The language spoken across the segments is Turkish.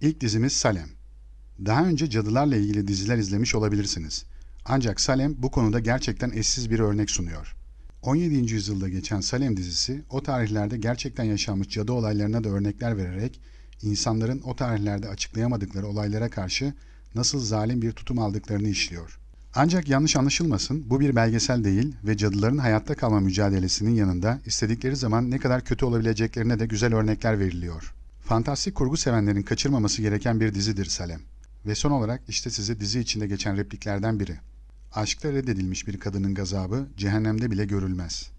İlk dizimiz Salem. Daha önce cadılarla ilgili diziler izlemiş olabilirsiniz. Ancak Salem bu konuda gerçekten eşsiz bir örnek sunuyor. 17. yüzyılda geçen Salem dizisi o tarihlerde gerçekten yaşanmış cadı olaylarına da örnekler vererek insanların o tarihlerde açıklayamadıkları olaylara karşı nasıl zalim bir tutum aldıklarını işliyor. Ancak yanlış anlaşılmasın bu bir belgesel değil ve cadıların hayatta kalma mücadelesinin yanında istedikleri zaman ne kadar kötü olabileceklerine de güzel örnekler veriliyor. Fantastik kurgu sevenlerin kaçırmaması gereken bir dizidir Salem. Ve son olarak işte size dizi içinde geçen repliklerden biri. Aşkta reddedilmiş bir kadının gazabı cehennemde bile görülmez.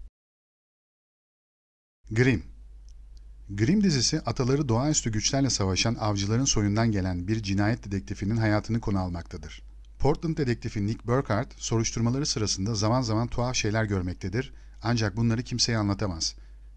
Grimm Grimm dizisi ataları doğaüstü güçlerle savaşan avcıların soyundan gelen bir cinayet dedektifinin hayatını konu almaktadır. Portland dedektifi Nick Burkhardt soruşturmaları sırasında zaman zaman tuhaf şeyler görmektedir ancak bunları kimseye anlatamaz.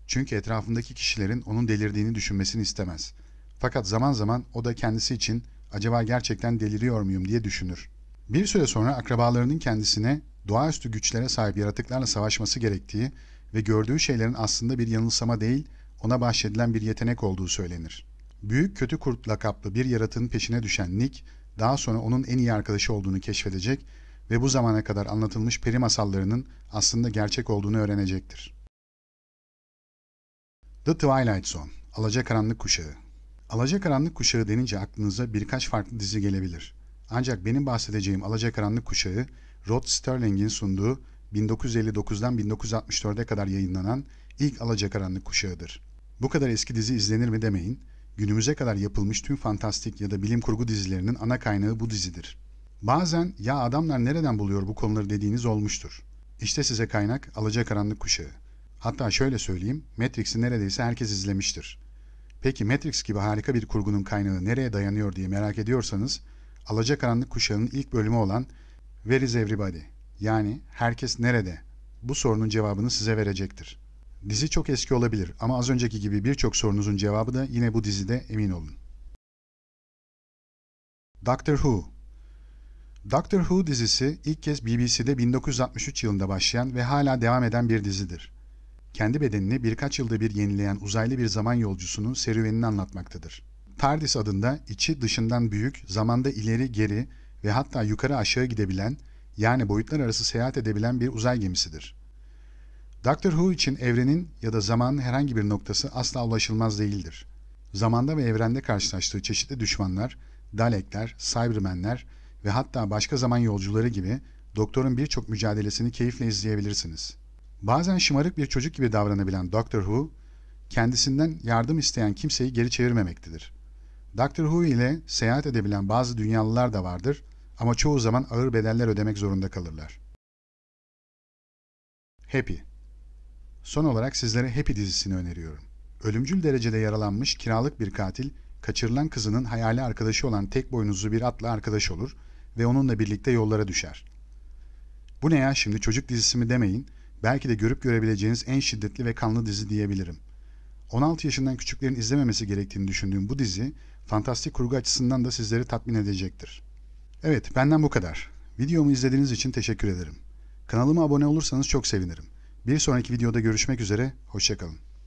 Çünkü etrafındaki kişilerin onun delirdiğini düşünmesini istemez. Fakat zaman zaman o da kendisi için acaba gerçekten deliriyor muyum diye düşünür. Bir süre sonra akrabalarının kendisine doğaüstü güçlere sahip yaratıklarla savaşması gerektiği ve gördüğü şeylerin aslında bir yanılsama değil, ona bahşedilen bir yetenek olduğu söylenir. Büyük kötü kurt lakaplı bir yaratığın peşine düşen Nick, daha sonra onun en iyi arkadaşı olduğunu keşfedecek ve bu zamana kadar anlatılmış peri masallarının aslında gerçek olduğunu öğrenecektir. The Twilight Zone, Alacakaranlık Kuşağı. Alacakaranlık Kuşağı denince aklınıza birkaç farklı dizi gelebilir. Ancak benim bahsedeceğim Alacakaranlık Kuşağı, Rod Sterling'in sunduğu 1959'dan 1964'e kadar yayınlanan ilk Alacakaranlık Kuşağı'dır. Bu kadar eski dizi izlenir mi demeyin, günümüze kadar yapılmış tüm fantastik ya da bilim kurgu dizilerinin ana kaynağı bu dizidir. Bazen ya adamlar nereden buluyor bu konuları dediğiniz olmuştur. İşte size kaynak Alacakaranlık Kuşağı. Hatta şöyle söyleyeyim, Matrix'i neredeyse herkes izlemiştir. Peki Matrix gibi harika bir kurgunun kaynağı nereye dayanıyor diye merak ediyorsanız, Alacakaranlık Kuşağı'nın ilk bölümü olan Where is Everybody? Yani herkes nerede? Bu sorunun cevabını size verecektir. Dizi çok eski olabilir ama az önceki gibi birçok sorunuzun cevabı da yine bu dizide emin olun. Doctor Who Doctor Who dizisi ilk kez BBC'de 1963 yılında başlayan ve hala devam eden bir dizidir kendi bedenini birkaç yılda bir yenileyen uzaylı bir zaman yolcusunun serüvenini anlatmaktadır. TARDIS adında içi dışından büyük, zamanda ileri geri ve hatta yukarı aşağı gidebilen, yani boyutlar arası seyahat edebilen bir uzay gemisidir. Doctor Who için evrenin ya da zamanın herhangi bir noktası asla ulaşılmaz değildir. Zamanda ve evrende karşılaştığı çeşitli düşmanlar, Dalekler, Cybermenler ve hatta başka zaman yolcuları gibi Doktor'un birçok mücadelesini keyifle izleyebilirsiniz.'' Bazen şımarık bir çocuk gibi davranabilen Doctor Who, kendisinden yardım isteyen kimseyi geri çevirmemektedir. Doctor Who ile seyahat edebilen bazı dünyalılar da vardır ama çoğu zaman ağır bedeller ödemek zorunda kalırlar. Happy Son olarak sizlere Happy dizisini öneriyorum. Ölümcül derecede yaralanmış kiralık bir katil, kaçırılan kızının hayali arkadaşı olan tek boynuzlu bir atla arkadaş olur ve onunla birlikte yollara düşer. Bu ne ya şimdi çocuk dizisi mi demeyin Belki de görüp görebileceğiniz en şiddetli ve kanlı dizi diyebilirim. 16 yaşından küçüklerin izlememesi gerektiğini düşündüğüm bu dizi, fantastik kurgu açısından da sizleri tatmin edecektir. Evet, benden bu kadar. Videomu izlediğiniz için teşekkür ederim. Kanalıma abone olursanız çok sevinirim. Bir sonraki videoda görüşmek üzere, hoşçakalın.